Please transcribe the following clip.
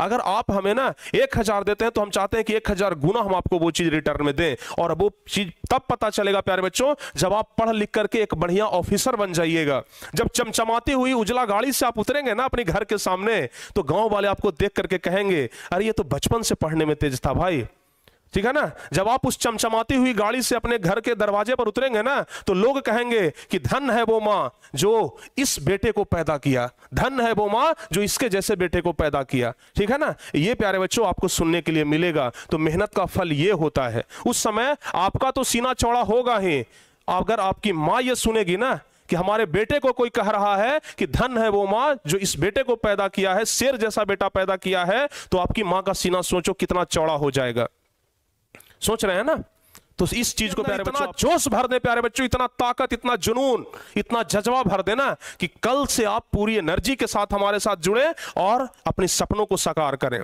अगर आप हमें ना एक हजार देते हैं तो हम चाहते हैं कि एक हजार गुना हम आपको वो चीज रिटर्न में दें और वो चीज तब पता चलेगा प्यारे बच्चों जब आप पढ़ लिख करके एक बढ़िया ऑफिसर बन जाइएगा जब चमचमाती हुई उजला गाड़ी से आप उतरेंगे ना अपने घर के सामने तो गांव वाले आपको देख करके कहेंगे अरे ये तो बचपन से पढ़ने में तेज था भाई ठीक है ना जब आप उस चमचमाती हुई गाड़ी से अपने घर के दरवाजे पर उतरेंगे ना तो लोग कहेंगे कि धन है वो माँ जो इस बेटे को पैदा किया धन है वो माँ जो इसके जैसे बेटे को पैदा किया ठीक है ना ये प्यारे बच्चों आपको सुनने के लिए मिलेगा तो मेहनत का फल ये होता है उस समय आपका तो सीना चौड़ा होगा ही अगर आपकी माँ ये सुनेगी ना कि हमारे बेटे को कोई कह रहा है कि धन है वो माँ जो इस बेटे को पैदा किया है शेर जैसा बेटा पैदा किया है तो आपकी माँ का सीना सोचो कितना चौड़ा हो जाएगा सोच रहे हैं ना तो इस चीज को प्यारे बच्चों जोश भर दे प्यारे बच्चों इतना ताकत इतना जुनून इतना जज्बा भर देना कि कल से आप पूरी एनर्जी के साथ हमारे साथ जुड़े और अपने सपनों को साकार करें